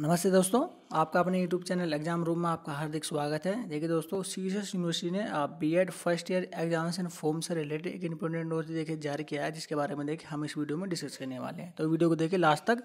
नमस्ते दोस्तों आपका अपने यूट्यूब चैनल एग्जाम रूम में आपका हार्दिक स्वागत है देखिए दोस्तों सी यूनिवर्सिटी ने B ed first year examination form से रिलेटेड एक इंपोर्टेंट नोट देखिए जारी किया है जिसके बारे में देखिए हम इस वीडियो में डिस्कस करने वाले हैं तो वीडियो को देखिए लास्ट तक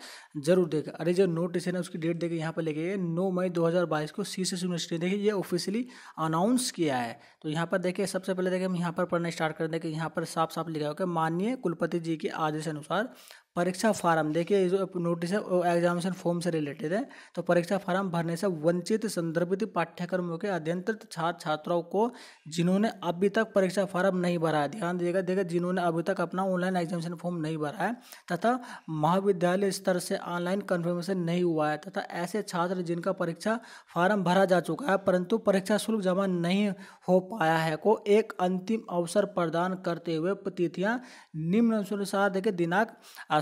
जरूर देखें अरे जो नोटिस है ना उसकी डेट देखिए यहाँ पर लेके नौ मई दो को सी यूनिवर्सिटी देखिए ये ऑफिशियली अनाउंस किया है तो यहाँ पर देखिए सबसे पहले देखिए हम यहाँ पर पढ़ना स्टार्ट कर देखिए यहाँ पर साफ साफ लिखा होगा माननीय कुलपति जी के आदेश अनुसार परीक्षा फार्म देखिए जो नोटिस है वो एग्जामिनेशन फॉर्म से रिलेटेड है तो परीक्षा फार्म फार्म भरने से वंचित संदर्भित पाठ्यक्रमों के अध्ययनरत छात्र छात्राओं को जिन्होंने अभी तक परीक्षा फार्म नहीं भरा है ध्यान दीजिएगा देखिए जिन्होंने अभी तक अपना ऑनलाइन एग्जामिनेशन फॉर्म नहीं भरा है तथा महाविद्यालय स्तर से ऑनलाइन कन्फर्मेशन नहीं हुआ है तथा ऐसे छात्र जिनका परीक्षा फार्म भरा जा चुका है परंतु परीक्षा शुल्क जमा नहीं हो पाया है को एक अंतिम अवसर प्रदान करते हुए तिथियां निम्न अनुसार देखिए दिनांक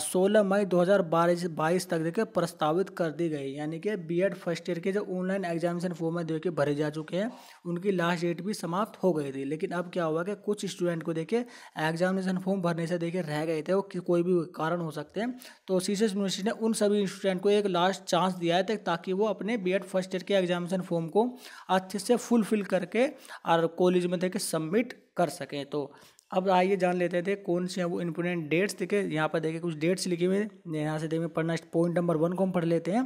सोलह मई दो 2022 तक देखिए प्रस्तावित कर दी गई यानी कि बी एड फर्स्ट ईयर के जो ऑनलाइन एग्जामिनेशन फॉर्म है देखिए भरे जा चुके हैं उनकी लास्ट डेट भी समाप्त हो गई थी लेकिन अब क्या हुआ कि कुछ स्टूडेंट को देखिए एग्जामिनेशन फॉर्म भरने से देखिए रह गए थे वो कोई भी कारण हो सकते हैं तो सी यूनिवर्सिटी ने उन सभी स्टूडेंट को एक लास्ट चांस दिया है ताकि वो अपने बी फर्स्ट ईयर के एग्जामिनेशन फॉर्म को अच्छे से फुलफिल करके और कॉलेज में देखे सबमिट कर सकें तो अब आइए जान लेते थे कौन से हैं वो इम्पोर्टेंट डेट्स देखे यहाँ पर देखे कुछ डेट्स लिखे हुए यहाँ से देखें पढ़ना पॉइंट नंबर वन को हम पढ़ लेते हैं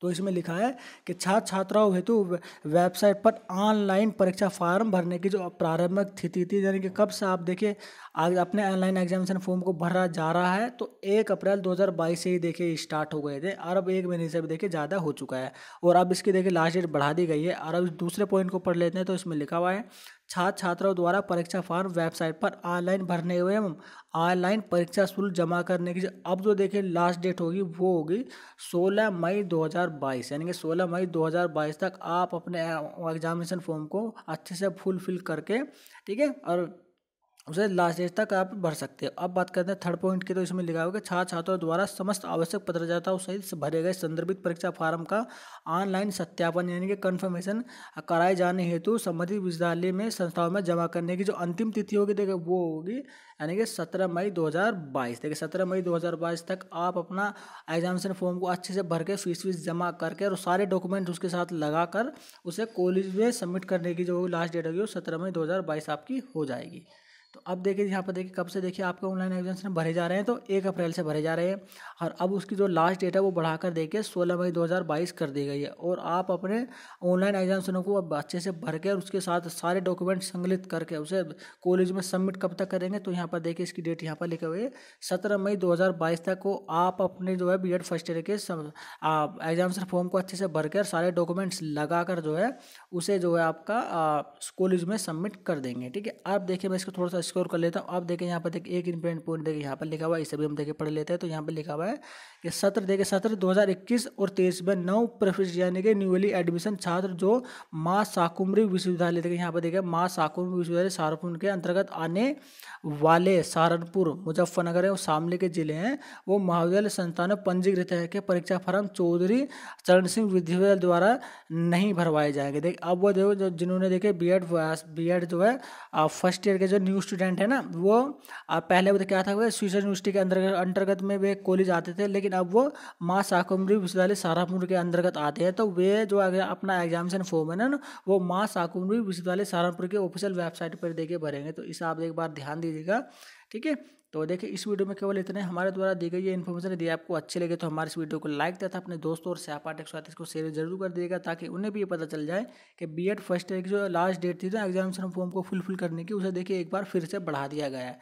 तो इसमें लिखा है कि छात्र छात्राओं हेतु वेबसाइट पर ऑनलाइन परीक्षा फॉर्म भरने की जो प्रारंभिक तिथि थी यानी कि कब से आप देखिए आज अपने ऑनलाइन एग्जामिनेशन फॉर्म को भरा जा रहा है तो एक अप्रैल 2022 से ही देखिए स्टार्ट हो गए थे और अब एक महीने से भी देखिए ज़्यादा हो चुका है और अब इसकी देखिए लास्ट डेट बढ़ा दी गई है और अब दूसरे पॉइंट को पढ़ लेते हैं तो इसमें लिखा हुआ है छात्र छात्राओं द्वारा परीक्षा फॉर्म वेबसाइट पर ऑनलाइन भरने एवं ऑनलाइन परीक्षा शुल्क जमा करने की अब जो देखें लास्ट डेट होगी वो होगी 16 मई 2022 यानी कि 16 मई 2022 तक आप अपने एग्जामिनेशन फॉर्म को अच्छे से फुलफिल करके ठीक है और उसे लास्ट डेट तक आप भर सकते हैं अब बात करते हैं थर्ड पॉइंट की तो इसमें लिखा होगा कि छात्र छात्रों द्वारा समस्त आवश्यक पत्रजाताओं सहित भरे गए संदर्भित परीक्षा फार्म का ऑनलाइन सत्यापन यानी कि कन्फर्मेशन कराए जाने हेतु संबंधित विद्यालय में संस्थाओं में जमा करने की जो अंतिम तिथि होगी देखिए वो होगी यानी कि सत्रह मई दो देखिए सत्रह मई दो तक आप अपना एग्जामिनेशन फॉर्म को अच्छे से भर के फीस फीस जमा करके और सारे डॉक्यूमेंट उसके साथ लगा कर उसे कॉलेज में सबमिट करने की जो लास्ट डेट होगी वो सत्रह मई दो आपकी हो जाएगी तो अब देखिए यहाँ पर देखिए कब से देखिए आपके ऑनलाइन एग्जाम्स भरे जा रहे हैं तो एक अप्रैल से भरे जा रहे हैं और अब उसकी जो लास्ट डेट है वो बढ़ाकर देखिए सोलह मई 2022 कर दी गई है और आप अपने ऑनलाइन एग्जाम को अब अच्छे से भर के और उसके साथ सारे डॉक्यूमेंट संकलित करके उसे कॉलेज में सबमिट कब तक करेंगे तो यहाँ पर देखिए इसकी डेट यहाँ पर लिखे हुए सत्रह मई दो तक को आप अपने जो है बी एड फर्स्ट ईयर के एग्जाम्स फॉर्म को अच्छे से भर के और सारे डॉक्यूमेंट्स लगा कर जो है उसे जो है आपका कॉलेज में सबमिट कर देंगे ठीक है आप देखिए मैं इसको थोड़ा सा इसका स्कोर कर लेता हूँ अब देखें यहाँ पर देखिए एक इंपेंट पॉइंट देखिए यहाँ पर लिखा हुआ है इसे भी हम देखें पढ़ लेते हैं तो यहाँ पर लिखा हुआ है कि सत्र देखिए सत्र 2021 और तेईस में नौ प्रोफेस यानी कि न्यूली एडमिशन छात्र जो माँ साकुमरी विश्वविद्यालय देखिए यहाँ पर देखिए माँ साकुमरी विश्वविद्यालय सहारनपुर के अंतर्गत आने वाले सहारनपुर मुजफ्फरनगर और शामली के जिले हैं वो महाविद्यालय संस्थान में पंजीकृत है कि परीक्षा फॉर्म चौधरी चरण सिंह विश्वविद्यालय द्वारा नहीं भरवाए जाएंगे देखिए अब वो देखो जिन्होंने देखे बी एड बी जो है फर्स्ट ईयर के जो न्यू स्टूडेंट है ना वो अब पहले वो तो क्या था वो स्विस यूनिवर्सिटी के अंतर्गत अंतर्गत में वे कॉलेज आते थे लेकिन अब वो माँ शाकुम्भरी विश्वविद्यालय सहारापुर के अंतर्गत आते हैं तो वे जो अपना एग्जामिशन फॉर्म है ना वो माँ शाकुम्भरी विश्वविद्यालय सहारापुर के ऑफिशियल वेबसाइट पर देके भरेंगे तो इसे आप एक बार ध्यान दीजिएगा ठीक है तो देखिए इस वीडियो में केवल इतने हमारे द्वारा दी गई ये इन्फॉर्मेशन यदि आपको अच्छे लगे तो हमारे इस वीडियो को लाइक तथा अपने दोस्तों और सहपाठक साथ इसको शेयर जरूर कर दिएगा ताकि उन्हें भी ये पता चल जाए कि बी एड फर्स्ट ईयर की जो लास्ट डेट थी ना एग्जामिनेशन फॉर्म को फुलफिल करने की उसे देखिए एक बार फिर से बढ़ा दिया गया है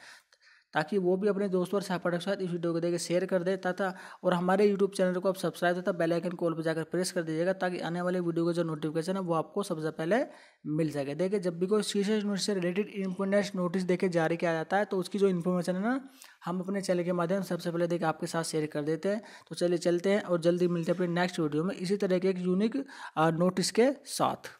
ताकि वो भी अपने दोस्तों और सहपाठक के साथ इस वीडियो को देखकर शेयर कर दे तथा और हमारे यूट्यूब चैनल को आप सब्सक्राइब तथा बेल आइकन कॉल पर जाकर प्रेस कर दीजिएगा ताकि आने वाले वीडियो का जो नोटिफिकेशन है वो आपको सबसे पहले मिल सके देखिए जब भी कोई शीर्ष न्यूज से रिलेटेड इंपोर्टेंट नोटिस देखे जारी किया जाता है तो उसकी जो इन्फॉर्मेशन है ना हम अपने चैनल के माध्यम सबसे पहले देखे आपके साथ शेयर कर देते हैं तो चलिए चलते हैं और जल्दी मिलते हैं अपने नेक्स्ट वीडियो में इसी तरह के एक यूनिक नोटिस के साथ